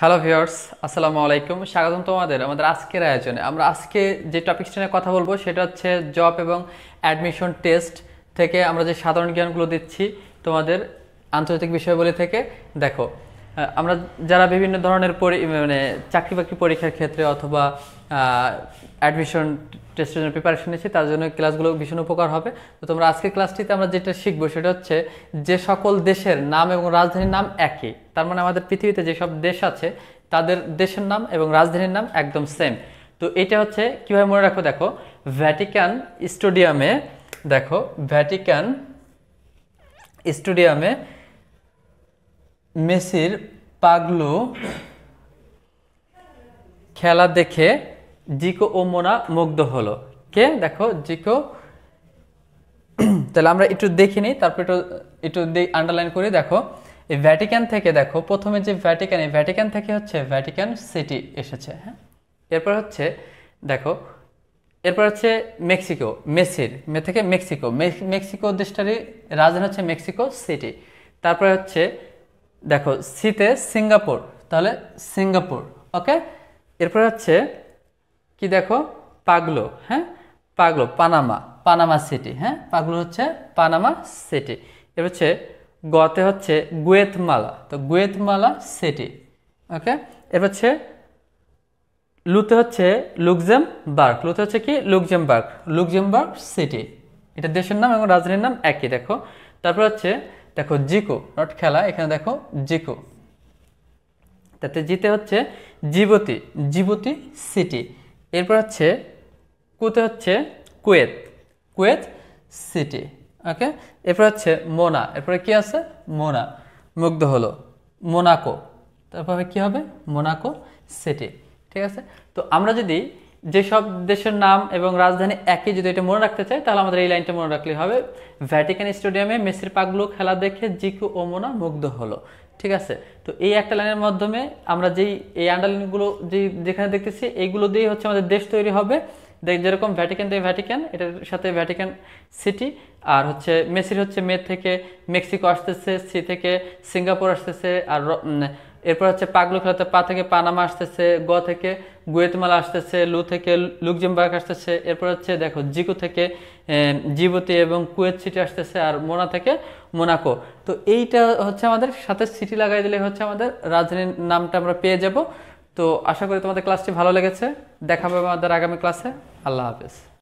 hello viewers আসসালামু আলাইকুম স্বাগতম তোমাদের আমাদের আজকের আয়োজনে আমরা আজকে যে টপিকসটা নিয়ে কথা বলবো সেটা হচ্ছে জব এবং অ্যাডমিশন টেস্ট থেকে আমরা যে সাধারণ জ্ঞানগুলো দিচ্ছি তোমাদের আন্তর্জাতিক বিষয়গুলি থেকে দেখো আমরা যারা বিভিন্ন ধরনের মানে চাকরি বাকরি পরীক্ষার ক্ষেত্রে অথবা অ্যাডমিশন টেস্টের জন্য প্রিপারেশন নিচ্ছি তার জন্য ক্লাসগুলো ভীষণ উপকার হবে তো তোমরা আজকের ক্লাসটিতে আমরা যেটা শিখবো সেটা হচ্ছে যে সকল দেশের নাম এবং রাজধানীর নাম একই তার মানে আমাদের পৃথিবীতে যেসব দেশ আছে তাদের দেশের নাম এবং রাজধানীর নাম একদম সেম তো এটা হচ্ছে কীভাবে মনে রাখো দেখো ভ্যাটিকান স্টেডিয়ামে দেখো ভ্যাটিকান স্টেডিয়ামে মেসির পাগলু খেলা দেখে জিকো ও মোনা মুগ্ধ হলো কে দেখো জিকো তাহলে আমরা একটু দেখি নিই তারপর একটু একটু আন্ডারলাইন করে দেখো এই ভ্যাটিকান থেকে দেখো প্রথমে যে ভ্যাটিকান এই ভ্যাটিকান থেকে হচ্ছে ভ্যাটিক্যান সিটি এসেছে হ্যাঁ এরপর হচ্ছে দেখো এরপর হচ্ছে মেক্সিকো মেসির মে থেকে মেক্সিকো মেক্সিকো দেশটারই রাজধানী হচ্ছে মেক্সিকো সিটি তারপরে হচ্ছে দেখো সিতে সিঙ্গাপুর তাহলে সিঙ্গাপুর ওকে এরপর হচ্ছে কি দেখো পাগলো হ্যাঁ পাগলো পানামা পানামা সিটি হ্যাঁ পাগলো হচ্ছে পানামা সিটি এর হচ্ছে গতে হচ্ছে গুয়েতমালা তো গুয়েতমালা সিটি ওকে এর হচ্ছে লুতে হচ্ছে লুকজেমবার্গ লুতে হচ্ছে কি লুকজেমবার্গ লুকজেমবার্গ সিটি এটা দেশের নাম এবং রাজধানীর নাম একই দেখো তারপর হচ্ছে দেখো জিকো নট খেলা এখানে দেখো জিকো তাতে জিতে হচ্ছে জিবতি জিবতি সিটি এরপর হচ্ছে কুতে হচ্ছে কুয়েত কুয়েত সিটি ওকে এরপর হচ্ছে মোনা এরপরে কি আছে মোনা মুগ্ধ হলো মোনাকো তারপরে কি হবে মোনাকো সিটি ঠিক আছে তো আমরা যদি যেসব দেশের নাম এবং রাজধানী একই যদি এটা মনে রাখতে চাই তাহলে আমাদের এই লাইনটা মনে রাখলেই হবে ভ্যাটিকান স্টেডিয়ামে মেসির পাগলু খেলা দেখে জিকু মোনা মুগ্ধ হলো ঠিক আছে তো এই একটা লাইনের মাধ্যমে আমরা যেই এই আন্ডারলাইনগুলো যে যেখানে দেখতেছি এইগুলো দিয়েই হচ্ছে আমাদের দেশ তৈরি হবে দেখ যেরকম ভ্যাটিকান থেকে ভ্যাটিকান এটার সাথে ভ্যাটিকান সিটি আর হচ্ছে মেসির হচ্ছে মে থেকে মেক্সিকো আসতেছে সি থেকে সিঙ্গাপুর আসতেছে আর এরপর হচ্ছে পাগলু খেলাতে পা থেকে পানামা আসতেছে গ থেকে গুয়েতমালা আসতেছে লু থেকে লুকজেমবার্গ আসতেছে এরপর হচ্ছে দেখো জিকু থেকে জিবতি এবং কুয়েত সিটি আসতেছে আর মোনা থেকে মোনাকো তো এইটা হচ্ছে আমাদের সাথে সিটি লাগাই দিলে হচ্ছে আমাদের রাজধানীর নামটা আমরা পেয়ে যাব তো আশা করি তোমাদের ক্লাসটি ভালো লেগেছে দেখাবে আমাদের আগামী ক্লাসে আল্লাহ হাফেজ